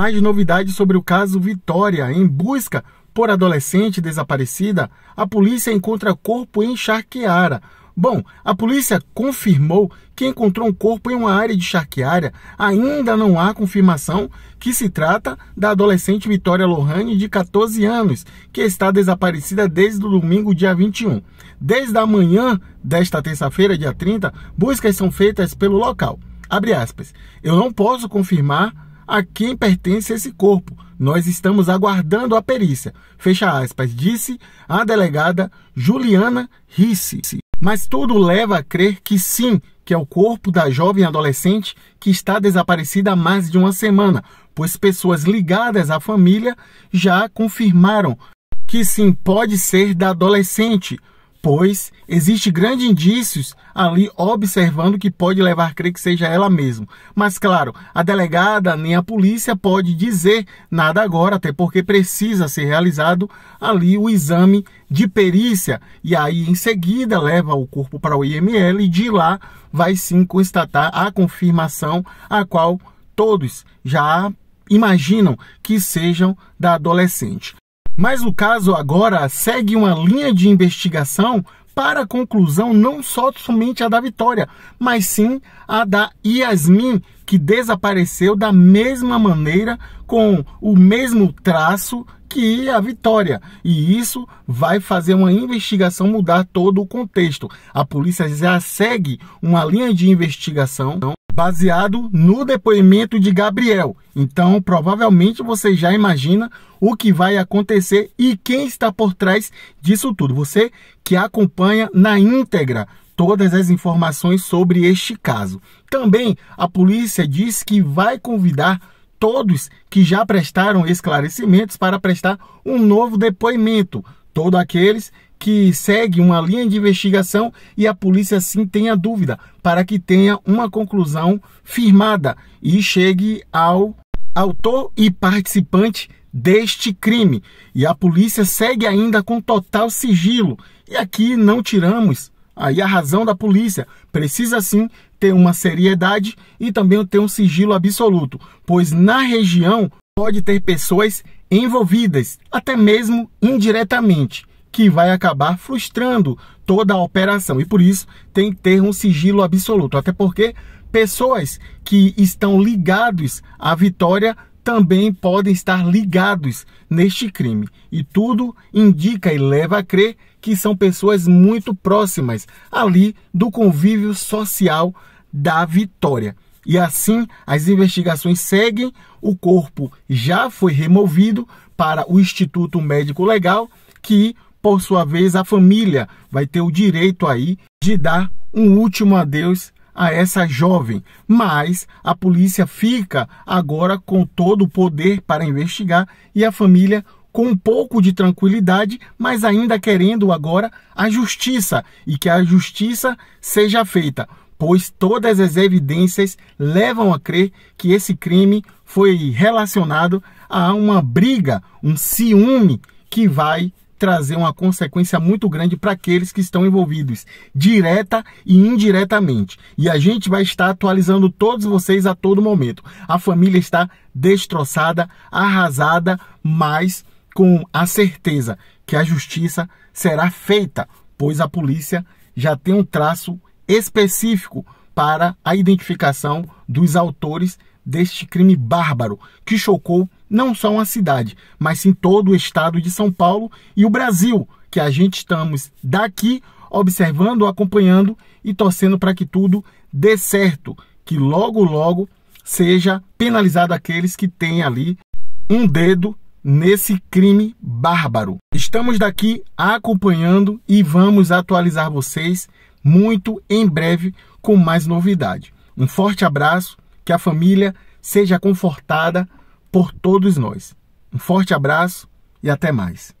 mais novidades sobre o caso Vitória. Em busca por adolescente desaparecida, a polícia encontra corpo em Charqueara. Bom, a polícia confirmou que encontrou um corpo em uma área de charqueária. Ainda não há confirmação que se trata da adolescente Vitória Lohane, de 14 anos, que está desaparecida desde o domingo, dia 21. Desde a manhã desta terça-feira, dia 30, buscas são feitas pelo local. Abre aspas. Eu não posso confirmar a quem pertence esse corpo. Nós estamos aguardando a perícia. Fecha aspas, disse a delegada Juliana Risse. Mas tudo leva a crer que sim, que é o corpo da jovem adolescente que está desaparecida há mais de uma semana, pois pessoas ligadas à família já confirmaram que sim, pode ser da adolescente pois existe grande indícios ali observando que pode levar a crer que seja ela mesmo. Mas claro, a delegada nem a polícia pode dizer nada agora, até porque precisa ser realizado ali o exame de perícia e aí em seguida leva o corpo para o IML e de lá vai sim constatar a confirmação a qual todos já imaginam que sejam da adolescente. Mas o caso agora segue uma linha de investigação para a conclusão não só somente a da Vitória, mas sim a da Yasmin, que desapareceu da mesma maneira, com o mesmo traço que a Vitória. E isso vai fazer uma investigação mudar todo o contexto. A polícia já segue uma linha de investigação baseado no depoimento de Gabriel. Então, provavelmente você já imagina o que vai acontecer e quem está por trás disso tudo. Você que acompanha na íntegra todas as informações sobre este caso. Também a polícia diz que vai convidar todos que já prestaram esclarecimentos para prestar um novo depoimento Todos aqueles que segue uma linha de investigação e a polícia sim tenha dúvida, para que tenha uma conclusão firmada e chegue ao autor e participante deste crime. E a polícia segue ainda com total sigilo. E aqui não tiramos aí a razão da polícia. Precisa sim ter uma seriedade e também ter um sigilo absoluto, pois na região pode ter pessoas envolvidas, até mesmo indiretamente, que vai acabar frustrando toda a operação. E por isso tem que ter um sigilo absoluto, até porque pessoas que estão ligados à vitória também podem estar ligados neste crime. E tudo indica e leva a crer que são pessoas muito próximas ali do convívio social da Vitória. E assim as investigações seguem. O corpo já foi removido para o Instituto Médico Legal, que, por sua vez, a família vai ter o direito aí de dar um último adeus a essa jovem, mas a polícia fica agora com todo o poder para investigar e a família com um pouco de tranquilidade, mas ainda querendo agora a justiça e que a justiça seja feita pois todas as evidências levam a crer que esse crime foi relacionado a uma briga, um ciúme que vai trazer uma consequência muito grande para aqueles que estão envolvidos, direta e indiretamente. E a gente vai estar atualizando todos vocês a todo momento. A família está destroçada, arrasada, mas com a certeza que a justiça será feita, pois a polícia já tem um traço específico para a identificação dos autores deste crime bárbaro que chocou não só uma cidade, mas sim todo o estado de São Paulo e o Brasil, que a gente estamos daqui observando, acompanhando e torcendo para que tudo dê certo, que logo logo seja penalizado aqueles que têm ali um dedo nesse crime bárbaro. Estamos daqui acompanhando e vamos atualizar vocês muito em breve com mais novidade. Um forte abraço, que a família seja confortada por todos nós. Um forte abraço e até mais.